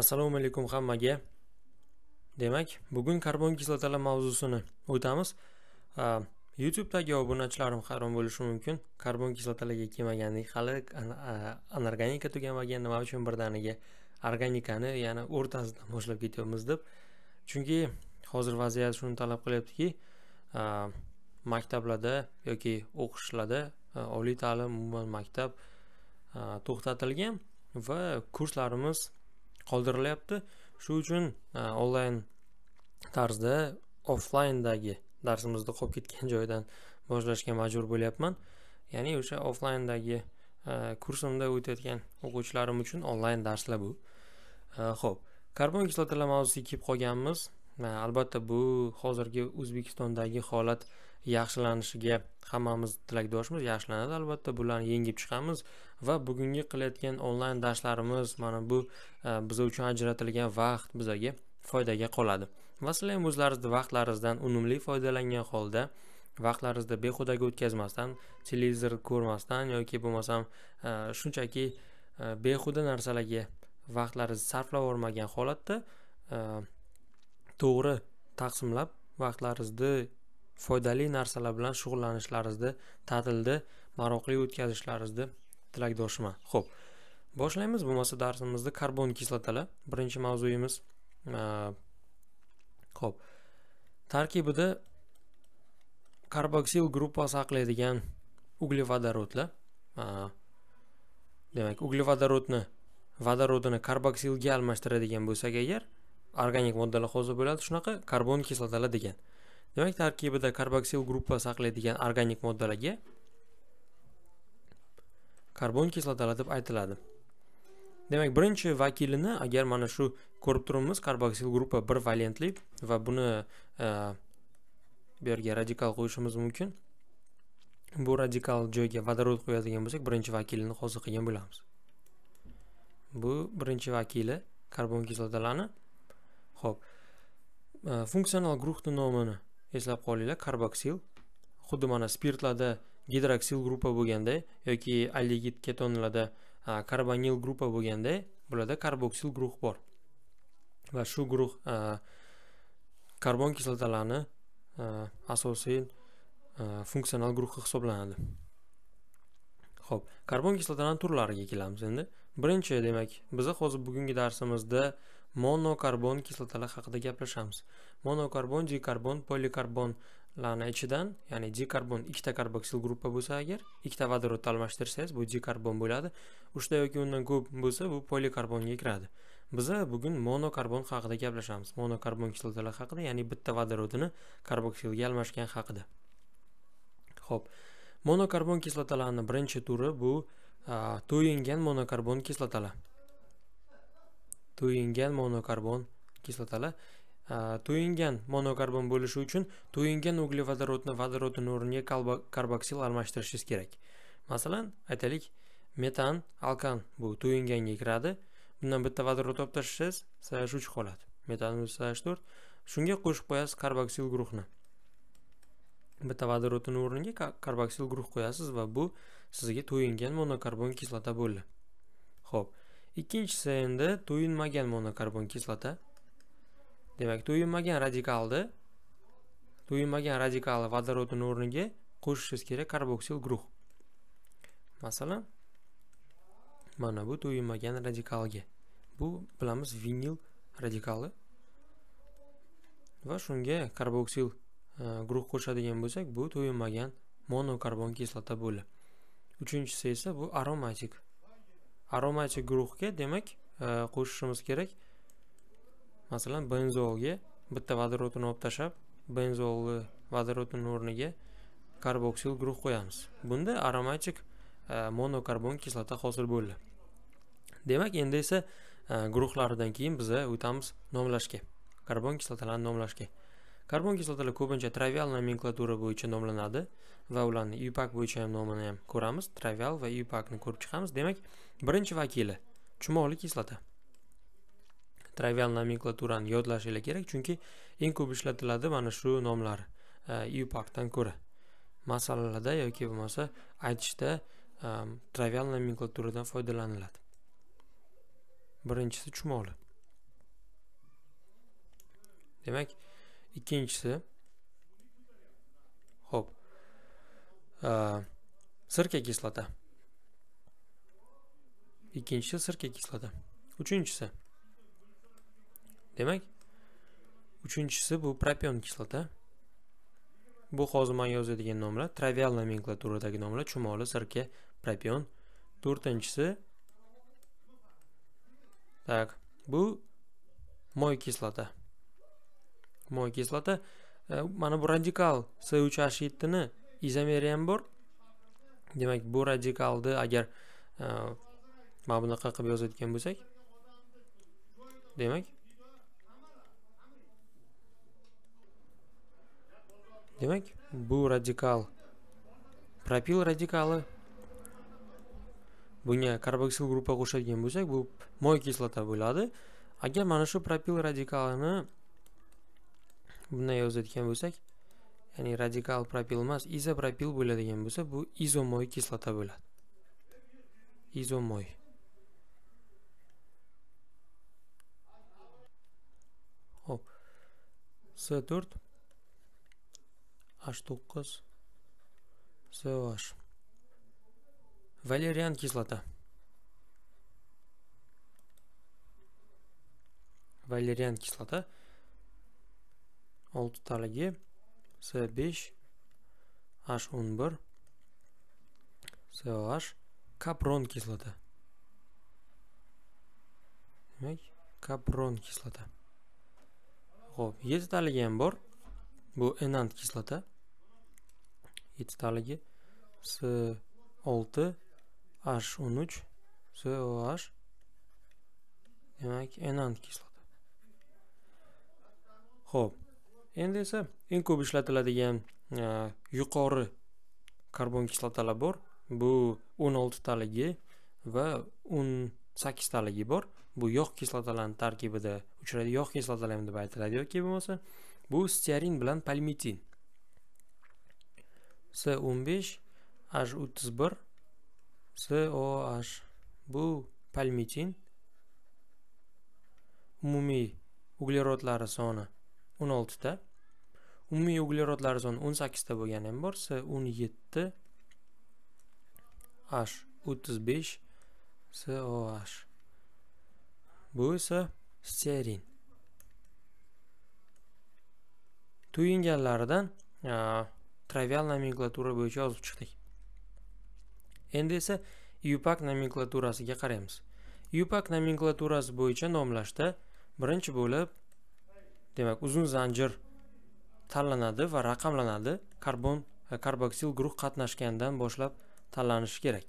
assalomu alaykum hammaga demak bugun karbon kislotalar mavzusini o'tamiz youtubedagi obunachilarim hayron bo'lishi mumkin karbon kislotalarga kelmaganlik hali anorganika tugamagan nima uchun birdaniga organikani ya'ni o'rtasidan boshlab ketyapmiz deb chunki hozir vaziyat shuni talab qilyaptiki maktablarda yoki o'qishlarda oliy ta'lim umuman maktab to'xtatilgan va kurslarimiz qoldirilyapti shu uchun e, onlayn tarzda offlayndagi darsimizni qolib ketgan joydan boshlashga majbur bo'lyapman ya'ni o'sha offlayndagi e, kursimda o'tayotgan o'quvchilarim uchun onlayn darslar bu e, ho'p karbon kislotalar mavzusiga kelib qolganmiz albatta bu hozirgi o'zbekistondagi holat yaxshilanishiga hammamiz tilakdoshmiz yaxshilanadi albatta bularni yengib chiqamiz va bugungi qilayotgan onlayn darslarimiz mana bu biz uchun ajratilgan vaqt bizlarga foydaga qoladi va sizlar ham o'zlaringizni vaqtlaringizdan unumli foydalangan holda vaqtlaringizni behudaga o'tkazmasdan televizor ko'rmasdan yoki bo'lmasam shunchaki behuda narsalarga vaqtlaringizni sarflab yubormagan holatda to'g'ri taqsimlab vaqtlaringizni foydali narsalar bilan shug'ullanishlaringizni ta'tilni maroqli o'tkazishlaringizni tilakdoshman xo'p boshlaymiz bo'lmasa darsimizni karbon kislotalar birinchi mavzuyimiz ho'p tarkibida karboksil gruppasi saqlaydigan uglevodorodlar demak uglevodorodni vodorodini karboksilga almashtiradigan bo'lsak agar organik moddalar hozir bo'ladi shunaqa karbon kislotalar degan demak tarkibida karboksil gruppa saqlaydigan organik moddalarga karbon kislotalar deb aytiladi demak birinchi vakilini agar mana shu ko'rib turibmiz karboksil gruppa bir valentli va buni e, bu yerga radikal qo'yishimiz mumkin bu radikal joyga vodorod qo'yadigan bo'lsak birinchi vakilini hozir qilgan bo'lamiz bu birinchi vakili karbon kislotalarni Xo'p. Э, funksional guruhning nomini eslab qolinglar, karboksil. Xuddi mana spirtlarda gidroksil gruppa bo'lganda yoki alligid ketonlarda karbonil gruppa bo'lganda, bularda karboksil guruh bor. Va shu guruh karbon kislotalarni asosiy funksional guruhi hisoblanadi. Xo'p, karbon kislotalarning turlariga kelamiz endi. Birinchi, demak, biz hozir bugungi darsimizda monokarbon kislotalar haqida gaplashamiz monokarbon dikarbon polikarbonlarni ichidan ya'ni dikarbon ikkita karboksil gruppa bo'lsa agar ikkita vodorodni almashtirsangiz bu dikarbon bo'ladi uchta yoki undan ko'p bo'lsa bu polikarbonga kiradi biza bugun monokarbon haqida gaplashamiz monokarbon kislotalar haqida ya'ni bitta vodorodini karboksilga almashgan haqida ho'p monokarbon kislotalarining birinchi turi bu to'yingan monokarbon kislotalar to'yingan monokarbon kislotalar э, to'yingan monokarbon bo'lishi uchun to'yingan uglevodorodni vodorodini o'rniga karboksil almashtirishingiz kerak masalan aytaylik metan alkan bu to'yinganga kiradi bundan bitta vodorod olib tashlasangiz sh uch qoladi metan sh to'rt shunga qo'shib qo'yasiz karboksil guruhni bitta vodorodni o'rniga karboksil guruh qo'yasiz va bu sizga to'yingan monokarbon kislota bo'ldi ho'p ikkinchisi endi to'yinmagan monokarbon kislota demak to'yinmagan radikalni to'yinmagan radikal vodorodning o'rniga qo'shishingiz kerak karboksil guruh masalan mana bu to'yinmagan radikalga bu bilamiz vinil radikali va shunga karboksil e, guruh qo'shadigan bo'lsak bu to'yinmagan monokarbon kislota bo'ladi uchinchisi esa bu aromatik aromachi guruhga demak e, qo'shishimiz kerak masalan benzolga bitta vodorodni olib tashlab benzolni vodorodni o'rniga karboksil guruh qo'yamiz bunda aromatik e, monokarbon kislota hosil bo'ldi demak endi esa e, guruhlaridan keyin biza o'tamiz nomlashga karbon kislotalarni nomlashga karbon kislotalar ko'pincha travial nomenklatura bo'yicha nomlanadi va ularni ipak bo'yicha ham nomini ham ko'ramiz travial va ipakni ko'rib chiqamiz demak birinchi vakili chumoli kislota travial nomenklaturani yodlashinglar kerak chunki eng ko'p ishlatiladi mana shu nomlar iupakdan e, ko'ra masalalarda yoki bo'lmasa aytishda e, travial nomenklaturadan foydalaniladi birinchisi chumoli demak ikkinchisi ho'p e, sirka kislota ikkinchisi sirka kislota uchinchisi demak uchinchisi bu propion kislota bu hozir man yozadigan nomlar travial nomenklaturadagi nomlar chumoli sirka propion to'rtinchisi так bu moy kislota moy kislota e, mana bu radikal s uch h yettini izomeri ham bor demak bu radikalni agar e, mana bunaqa qilib yozadigan bo'lsak demak demak bu radikal propil radikali bunga karboksil gruppa qo'shadigan bo'lsak bu moy kislota bo'ladi agar mana shu propil radikalini bunday yozadigan bo'lsak ya'ni radikal propil emas izopropil bo'ladigan bo'lsa bu izomoy kislota bo'ladi izomoy с 4 H9 СОХ Валериан кислота. Валериан кислота. Ол тұталығы с 5 H11 SOH Капрон кислота. Капрон кислота. Xo'p, 7 taligi ham bor. Bu enant kislota. 7 taligi C6 H13 COH. Demak, enant kislota. Xo'p. Endi esa eng ko'p ishlatiladigan e, yuqori karbon kislotalar bor. Bu 16 taligi va 18 taligi bor. bu yog' kislotalarni tarkibida uchraydi yog' kislotalari deb aytiladi yoki bo'lmasa bu stearin bilan palmitin s o'n besh h o'ttiz bir h bu palmitin umumiy uglerodlari soni o'n oltita umumiy uglerodlari soni o'n sakkizta bo'lgani ham bor s o'n yetti h o'ttiz besh h bu esa stearin tuyinganlaridan travial nomenklatura bo'yicha yozib chiqdik endi esa yupak nomenklaturasiga qaraymiz yupak nomenklaturasi bo'yicha nomlashda birinchi bo'lib demak uzun zanjir tanlanadi va raqamlanadi karbon karboksil guruh qatnashgandan boshlab tanlanishi kerak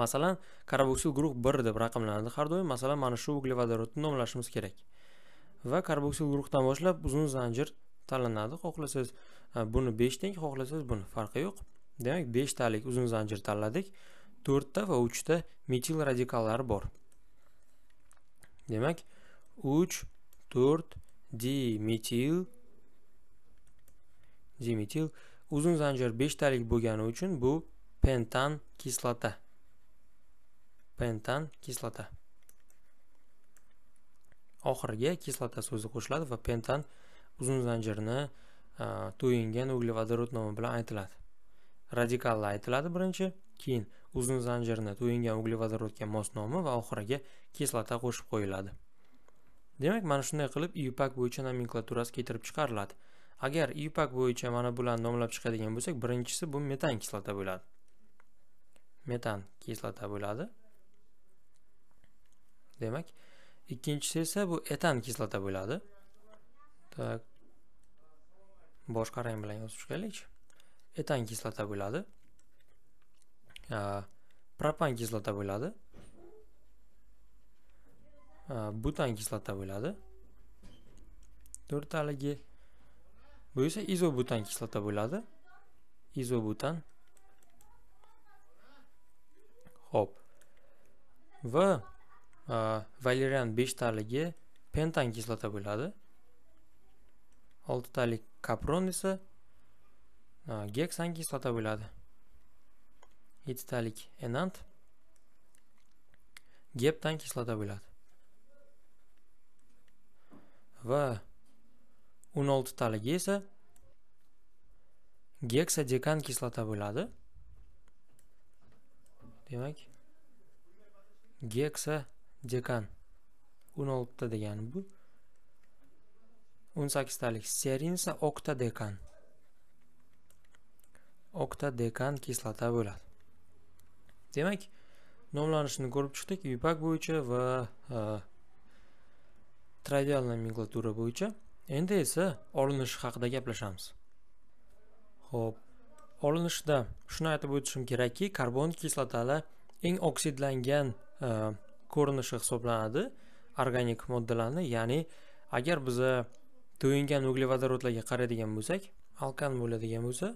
masalan karboksil guruh bir deb raqamlanadi har doim masalan mana shu uglevodorodni nomlashimiz kerak va karboksil guruhdan boshlab uzun zanjir tanlanadi xohlasangiz e, buni besh teng xohlasangiz buni farqi yo'q demak beshtalik uzun zanjir tanladik to'rtta va uchta metil radikallari bor demak uch to'rt dimetil dimetil uzun zanjir beshtalik bo'lgani uchun bu pentan kislota pentan kislota oxiriga kislota so'zi qo'shiladi va pentan uzun zanjirni e, to'yingan uglevodorod nomi bilan aytiladi radikallar aytiladi birinchi keyin uzun zanjirni to'yingan uglevodorodga mos nomi va oxiriga kislota qo'shib qo'yiladi demak mana shunday qilib iupak bo'yicha nomenklaturasi keltirib chiqariladi agar iupak bo'yicha mana bularni nomlab chiqadigan bo'lsak birinchisi bu metan kislota bo'ladi metan kislota bo'ladi demak ikkinchisi esa bu etan kislota bo'ladi так boshqa rang bilan yozib chiqaylikchi etan kislota bo'ladi propan kislota bo'ladi butan kislota bo'ladi to'rttaligi bu esa izobutan kislota bo'ladi izobutan ho'p va Э, valerian 5 taligi pentan kislota bo'ladi 6 talik kapron esa e, geksan kislota bo'ladi 7 talik enant geptan kislota bo'ladi va 16 taligi esa geksa dekan kislota bo'ladi demak geksa dekan o'n oltita degani bu o'n sakkiztalik serin dekan oktadekan oktadekan kislota bo'ladi demak nomlanishini ko'rib chiqdik yupak bo'yicha va trivial nomenklatura bo'yicha endi esa olinish haqida gaplashamiz ho'p olinishda shuni aytib o'tishim kerakki karbon kislotalar eng oksidlangan ko'rinishi hisoblanadi organik moddalarni ya'ni agar biza to'yingan uglevodorodlarga qaraydigan bo'lsak alkan bo'ladigan bo'lsa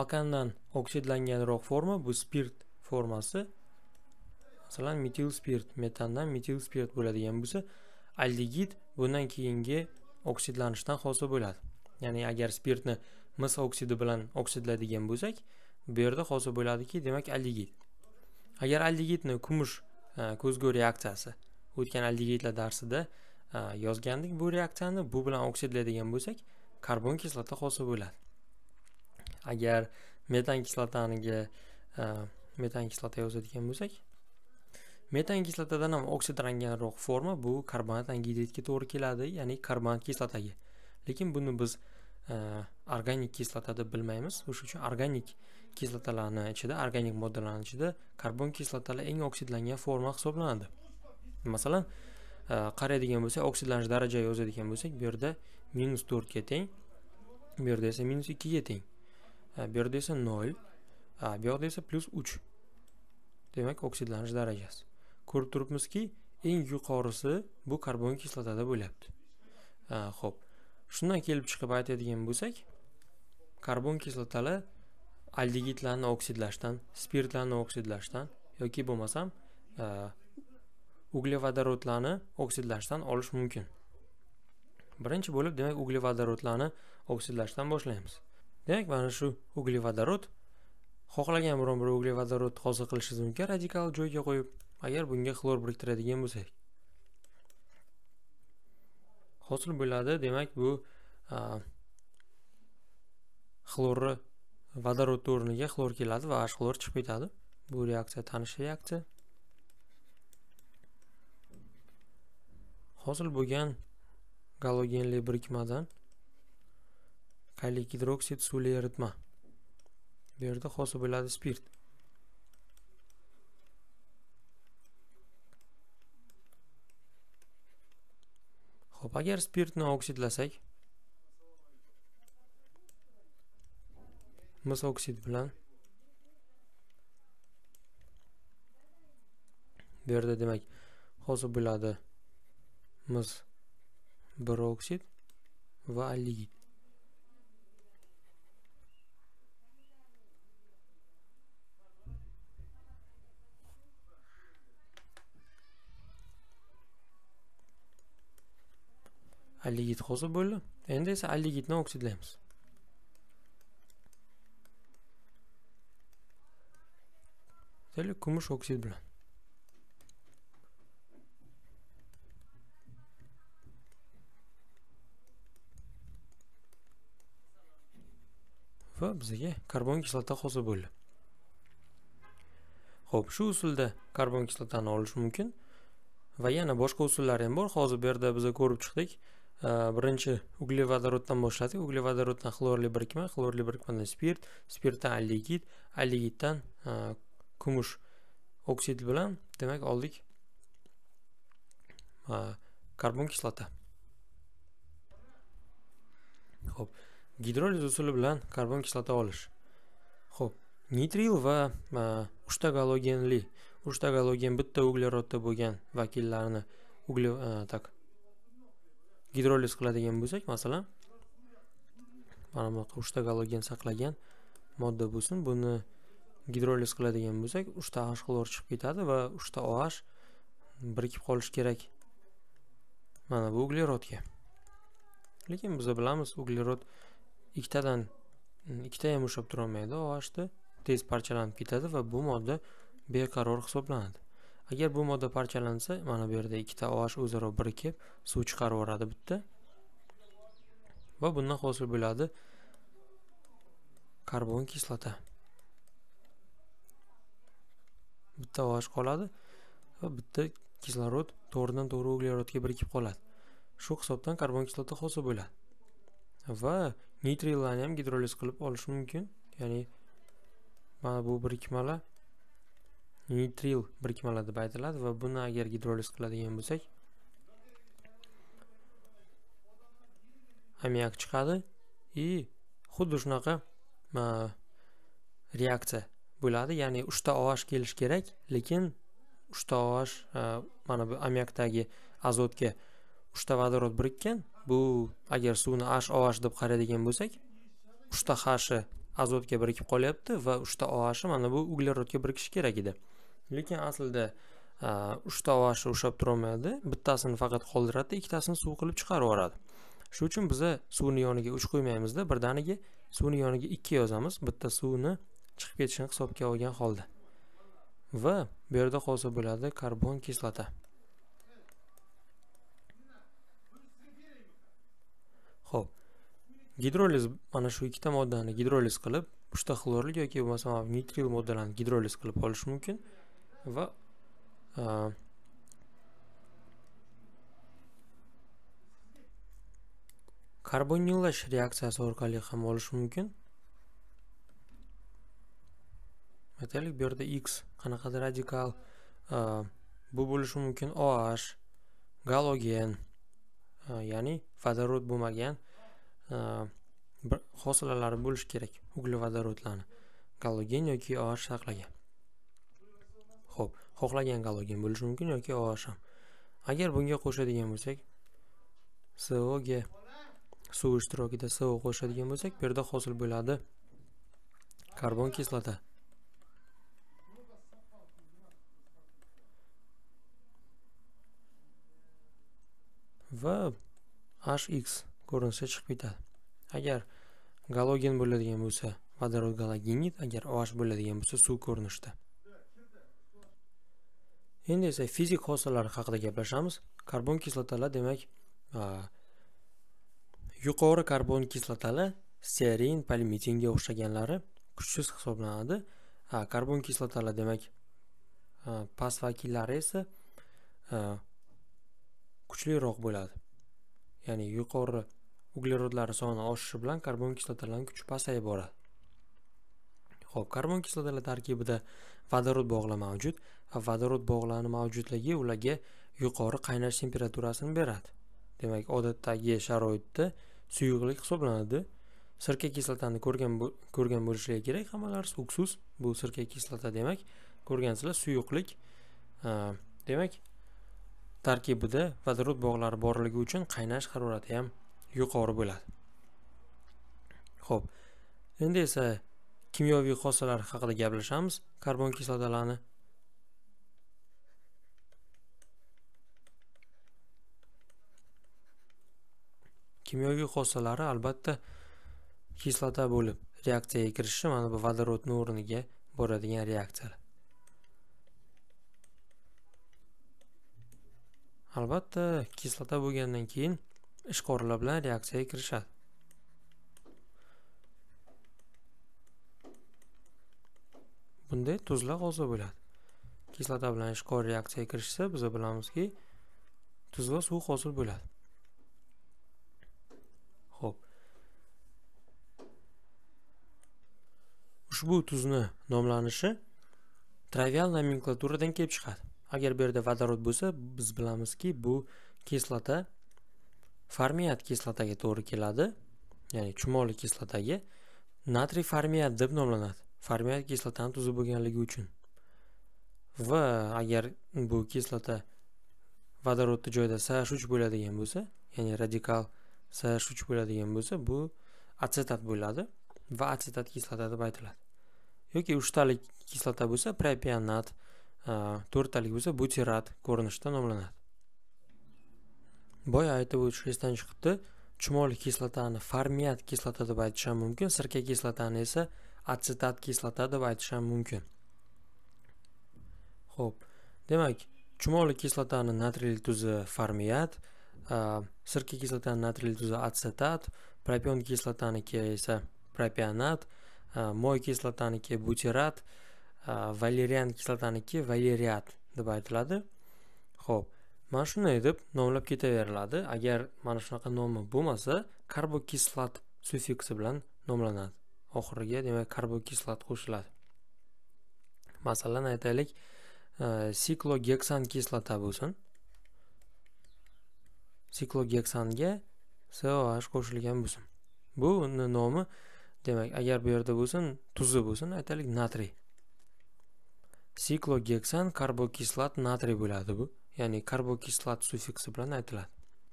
alkandan oksidlanganroq forma bu spirt formasi masalan metil spirt metandan metil spirt bo'ladigan bo'lsa aldegid bundan keyingi oksidlanishdan hosil bo'ladi ya'ni agar spirtni mis oksidi bilan oksidlaydigan bo'lsak bu yerda hosil bo'ladiki demak aldegid agar aldegidni kumush e, ko'zgu reaksiyasi o'tgan aldegidlar darsida e, yozgandik bu reaksiyani bu bilan oksidlaydigan bo'lsak karbon kislota hosil bo'ladi agar metan kislotaniga e, metan kislota yozadigan bo'lsak metan kislotadan ham oksidlanganroq forma bu karbonat angidridga to'g'ri keladi ya'ni karbonat kislotaga lekin buni biz organik kislota deb bilmaymiz o'sha uchun organik kislotalarni ichida organik moddalarni ichida karbon kislotalar eng oksidlangan forma hisoblanadi masalan e, qaraydigan bo'lsak oksidlanish daraja yozadigan bo'lsak bu yerda minus to'rtga teng bu yerda esa minus ikkiga teng e, bu yerda esa nol e, bu yoqda esa plyus uch demak oksidlanish darajasi ko'rib turibmizki eng yuqorisi bu karbon kislotada bo'lyapti ho'p shundan kelib chiqib aytadigan bo'lsak karbon kislotalar aldegidlarni oksidlashdan spirtlarni oksidlashdan yoki bo'lmasam e, uglevodorodlarni oksidlashdan olish mumkin birinchi bo'lib demak uglevodorodlarni oksidlashdan boshlaymiz demak mana shu uglevodorod xohlagan biron bir uglevodorodni hosil qilishingiz mumkin radikal joyiga qo'yib agar bunga xlor biriktiradigan bo'lsak hosil bo'ladi demak bu e, xlorni vodorod o'rniga xlor keladi va h xlor chiqib ketadi bu reaksiya tanish reaksiya hosil bo'lgan galogenli birikmadan qaylik gidroksid suvli eritma bu yerda hosil bo'ladi spirt ho'p agar spirtni oksidlasak mis oksid bilan bu yerda demak hosil bo'ladi mis bir oksid va alligid alligid hosil bo'ldi endi esa alligidni oksidlaymiz teli kumush oksid bilan va bizga karbon kislota hosil bo'ldi Xo'p, shu usulda karbon kislotani olish mumkin va yana boshqa usullari ham bor hozir bu yerda biz ko'rib chiqdik birinchi uglevodoroddan boshladik uglevodoroddan xlorli birikma xlorli birikmadan spirt spirtdan alligid alligiddan kumush oksid bilan demak oldik karbon kislota ho'p gidroliz usuli bilan karbon kislota olish ho'p nitril va uchta galogenli uchta galogen bitta uglerodda bo'lgan vakillarni ugle так gidroliz qiladigan bo'lsak masalan mana bunaqa uchta galogen saqlagan modda bo'lsin buni gidroliz qiladigan bo'lsak uchta h xlor chiqib ketadi va uchta oh birikib qolishi kerak mana bu uglerodga lekin biz bilamiz uglerod ikkitadan mm, ikkita ham ushlab turolmaydi ohni tez parchalanib ketadi va bu modda beqaror hisoblanadi agar bu modda parchalansa mana bu yerda ikkita oh o'zaro birikib suv chiqarib yuboradi bitta va bundan hosil bo'ladi karbon kislota bitta oh qoladi va bitta kislorod to'g'ridan to'g'ri uglerodga birikib qoladi shu hisobdan karbon kislota hosil bo'ladi va nitrillarni ham gidroliz qilib olish mumkin ya'ni mana bu birikmalar nitril birikmalar deb aytiladi va buni agar gidroliz qiladigan bo'lsak ammiak chiqadi и xuddi shunaqa reaksiya bo'ladi ya'ni uchta oh kelishi kerak lekin uchta oh mana bu ammiakdagi azotga uchta vodorod birikkan bu agar suvni h osh deb qaraydigan bo'lsak uchta hashi azotga birikib qolyapti va uchta oh mana bu uglerodga birikishi kerak edi lekin aslida e, uchta oh ushlab turolmaydi bittasini faqat qoldiradi ikkitasini suv qilib chiqarib yuboradi shuning uchun biza suvni yoniga uch qo'ymaymizda birdaniga suvni yoniga ikki yozamiz bitta suvni chiqib ketishini hisobga olgan holda va bu yerda qolsa bo'ladi karbon kislota ho'p gidroliz mana shu ikkita moddani gidroliz qilib uchta xlorli yoki bo'lmasam nitril moddalarni gidroliz qilib olish mumkin va e, karbonillash reaksiyasi orqali ham olish mumkin aytaylik bu yerda x qanaqadir radikal э, bu bo'lishi mumkin oh galogen э, ya'ni vodorod bo'lmagan э, bir hosilalari bo'lishi kerak uglevodorodlarni galogen yoki oh saqlagan ho'p xohlagan galogen bo'lishi mumkin yoki oh ham agar bunga qo'shadigan bo'lsak soga suv ishtirokida so qo'shadigan bo'lsak bu yerda hosil bo'ladi karbon kislota va hx ko'rinishi chiqib ketadi agar galogen bo'ladigan bo'lsa vodorod galogenit agar oh bo'ladigan bo'lsa suv ko'rinishida endi esa fizik hosilalar haqida gaplashamiz karbon kislotalar demak yuqori karbon kislotalar serin polimetinga o'xshaganlari kuchsiz hisoblanadi karbon kislotalar demak past vakillari esa kuchliroq bo'ladi ya'ni yuqori uglerodlar soni oshishi bilan karbon kislotalarning kuchi pasayib boradi ho'p karbon kislotalar tarkibida vodorod bog'la mavjud va vodorod bog'lari mavjudligi ularga yuqori qaynash temperaturasini beradi demak odatdagi sharoitda suyuqlik hisoblanadi sirka kislotani ko'rgan ko'rgan bo'lishligi kerak hammalaringiz uksus bu sirka kislota demak ko'rgansizlar suyuqlik demak tarkibida vodorod bog'lari borligi uchun qaynash harorati ham yuqori bo'ladi ho'p endi esa kimyoviy xossalar haqida gaplashamiz karbon kislotalarni kimyoviy xossalari albatta kislota bo'lib reaksiyaga kirishishi mana bu vodorodni o'rniga boradigan reaksiyalar albatta kislota bo'lgandan keyin ishqorlar bilan reaksiyaga kirishadi bunday tuzlar hosil bo'ladi kislota bilan ishqor reaksiyaga kirishsa biz bilamizki tuz va suv hosil bo'ladi ho'p ushbu tuzni nomlanishi trivial nomenklaturadan kelib chiqadi agar bu yerda vodorod bo'lsa biz bilamizki bu kislota farmiat kislotaga to'g'ri keladi ya'ni chumoli kislotaga natriy farmiat deb nomlanadi farmiat kislotani tuzi bo'lganligi uchun va agar bu kislota vodorodni joyida sh uch bo'ladigan bo'lsa ya'ni radikal sh uch bo'ladigan bo'lsa bu atsetat bo'ladi va atsetat kislota deb aytiladi yoki uchtalik kislota bo'lsa propionat to'rttalik bo'lsa butyrat ko'rinishida nomlanadi boya aytib o'tish esdan chiqibdi chumoli kislotani farmiat kislota deb aytish ham mumkin sirka kislotani esa atsetat kislota deb aytish ham mumkin ho'p demak chumoli kislotani natriyli tuzi farmiat sirka kislotani natriyli tuzi atsetat propion kislotaniki esa propionat moy kislotaniki butyrat valerian kislotaniki valeriat deb aytiladi ho'p mana shunday deb nomlab ketaveriladi agar mana shunaqa nomi bo'lmasa karbokislat suffiksi bilan nomlanadi oxiriga demak karbokislat qo'shiladi masalan aytaylik siklogeksan kislota bo'lsin siklogeksanga soh qo'shilgan bo'lsin bu nomi demak agar bu yerda bo'lsin tuzi bo'lsin aytaylik natriy siklogeksan karbokislat natriy bo'ladi bu ya'ni karbokislat suffiksi bilan aytiladi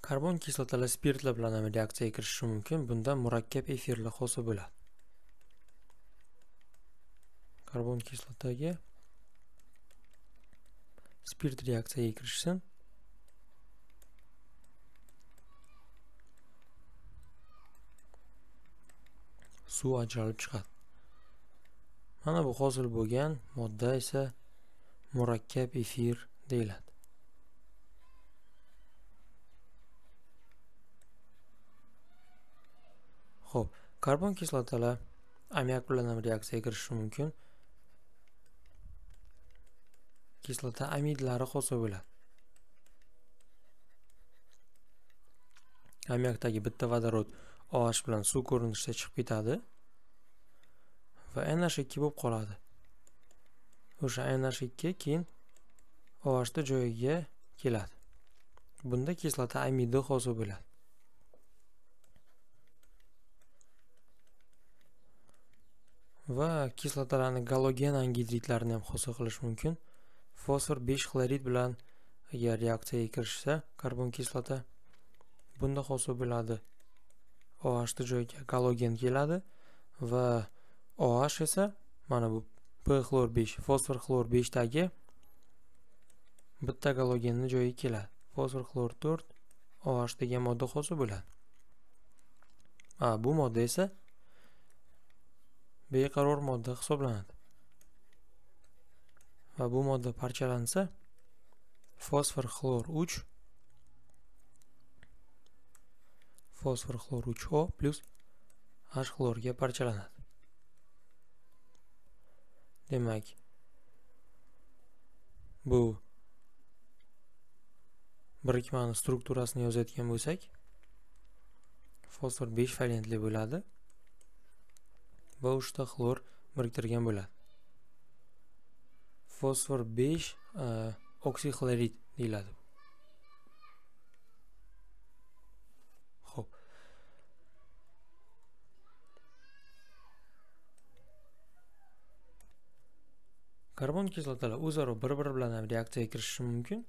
karbon kislotalar spirtlar bilan ham reaksiyaga kirishi mumkin bunda murakkab efirli hosil bo'ladi karbon kislotaga spirt reaksiyaga kirishsin suv ajralib chiqadi mana bu hosil bo'lgan modda esa murakkab efir deyiladi Xo'p, karbon kislotalar ammiak bilan ham reaksiyaga kirishi mumkin. Kislota amidlari hosil bo'ladi. Ammiakdagi bitta vodorod OH bilan suv ko'rinishida chiqib ketadi. va n 2 bo'lib qoladi o'sha n 2 keyin oh ta joyiga keladi bunda kislota amidi hosil bo'ladi va kislotalarni galogen angidridlarini ham hosil qilish mumkin fosfor 5 xlorid bilan agar reaksiyaga kirishsa karbon kislota bunda hosil bo'ladi oh ta joyiga galogen keladi va OH esa mana bu P xlor 5, fosfor xlor 5 tagi bitta galogenni joyiga keladi. Fosfor xlor 4 OH degan modda hosil bo'ladi. A bu modda esa beqaror modda hisoblanadi. Va bu modda parchalansa fosfor xlor 3 fosfor xlor 3O plus H xlorga parchalanadi. demak bu birikmani strukturasini yozayotgan bo'lsak fosfor 5 valentli bo'ladi va 3 xlor biriktirgan bo'ladi fosfor 5 eh, oksixlorid deyiladi karbon kislotalar o'zaro bir biri bilan ham reaksiyaga kirishishi mumkin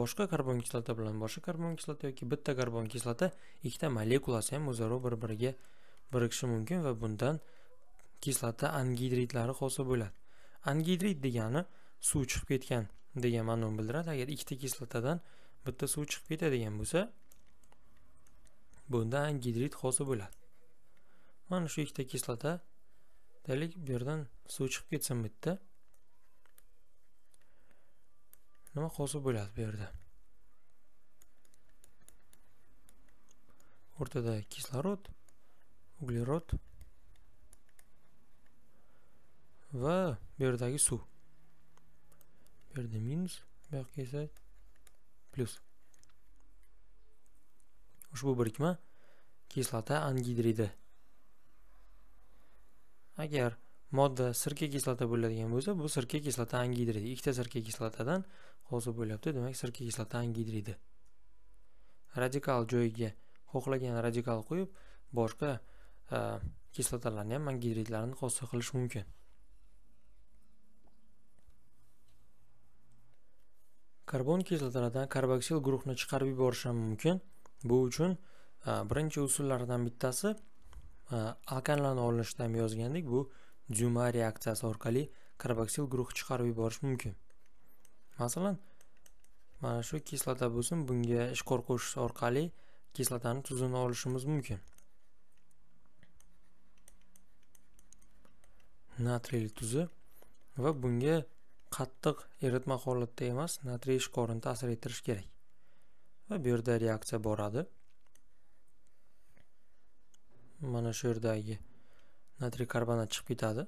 boshqa karbon kislota bilan boshqa karbon kislota yoki bitta karbon kislota ikkita molekulasi ham o'zaro bir biriga birikishi mumkin va bundan kislota angidridlari hosil bo'ladi angidrid degani suv chiqib ketgan degan ma'noni bildiradi agar ikkita kislotadan bitta suv chiqib ketadigan bo'lsa bunda angidrid hosil bo'ladi mana shu ikkita kislota deylik bu yerdan suv chiqib ketsin bitta nima hosil bo'ladi bu yerda o'rtada kislorod uglerod va bu yerdagi suv bu yerda minus bu yoqqa esa plyus ushbu birikma kislota angidridi agar modda sirka kislota bo'ladigan bo'lsa bu sirka kislota angidridi ikkita sirka kislotadan hosil bo'lyapti demak sirka kislota angidridi radikal joyiga xohlagan radikal qo'yib boshqa e, kislotalarni ham angidridlarni hosil qilish mumkin karbon kislotalaridan karboksil guruhni chiqarib yuborish ham mumkin bu uchun e, birinchi usullardan bittasi e, alkanlarni olinishida ham yozgandik bu juma reaksiyasi orqali karboksil guruhi chiqarib yuborish mumkin masalan mana shu kislota bo'lsin bunga ishqor qo'shish orqali kislotani tuzini olishimiz mumkin natriy tuzi va bunga qattiq eritma holatda emas natriy ishqorini ta'sir ettirish kerak va bu yerda reaksiya boradi mana shu yerdagi natriy karbonat chiqib ketadi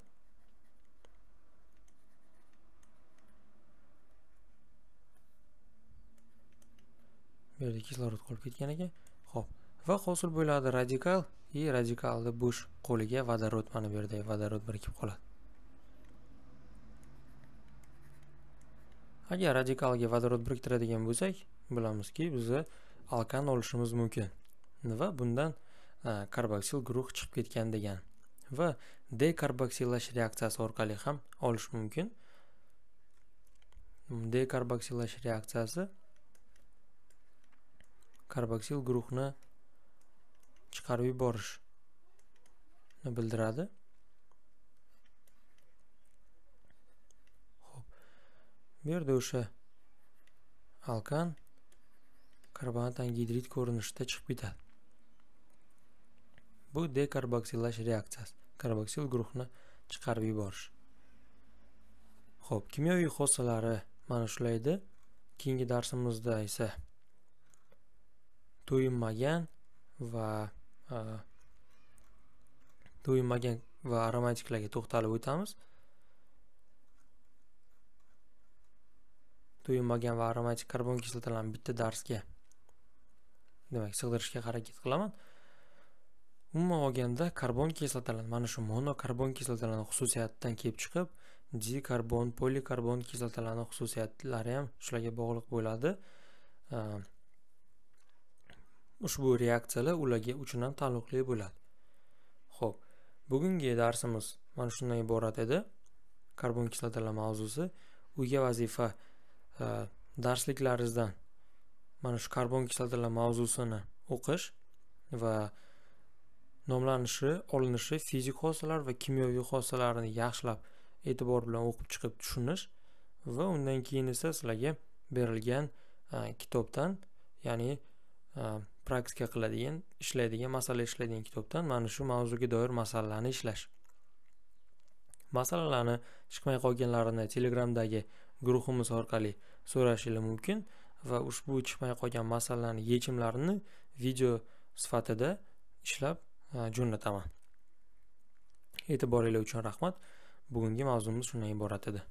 bu yerda kislorod qolib ketgan ekan ho'p va hosil bo'ladi radikal и radikalni bo'sh qo'liga vodorod mana bu yerda vodorod birikib qoladi agar radikalga vodorod biriktiradigan bo'lsak bilamizki biza alkan olishimiz mumkin va bundan karboksil guruh chiqib ketgan degan va dekarboksilash reaksiyasi orqali ham olish mumkin dekarboksilash reaksiyasi karboksil guruhni chiqarib yuborishni bildiradi Xo'p. bu yerda o'sha alkan karbonat angidrid ko'rinishida chiqib ketadi bu dekarboksillash reaksiyasi karboksil guruhini chiqarib yuborish ho'p kimyoviy xossalari mana shular edi keyingi darsimizda esa to'yinmagan va e, to'yinmagan va aromatiklarga to'xtalib o'tamiz to'yinmagan va aromatik karbon kislotalarni bitta darsga demak sig'dirishga harakat qilaman umuman olganda karbon kislotalarni mana shu monokarbon kislotalarni xususiyatidan kelib chiqib dikarbon polikarbon kislotalarni xususiyatlari ham shularga bog'liq bo'ladi ehm, ushbu reaksiyalar ularga uchun ham taalluqli bo'ladi ho'p bugungi darsimiz mana shundan iborat edi karbon kislotalar mavzusi uyga vazifa ehm, darsliklaringizdan mana shu karbon kislotalar mavzusini o'qish va nomlanishi olinishi fizik hodisalar va kimyoviy hodisalarni yaxshilab e'tibor bilan o'qib chiqib tushunish va undan keyin esa sizlarga berilgan kitobdan ya'ni praktika qiladigan ishlaydigan masala ishlaydigan kitobdan mana shu mavzuga doir masalalarni ishlash masalalarni chiqmay qolganlarini telegramdagi guruhimiz orqali so'rashinglar mumkin va ushbu chiqmay qolgan masalalarni yechimlarini video sifatida ishlab jo'nataman e'tiboringlar uchun rahmat bugungi mavzumiz shundan iborat edi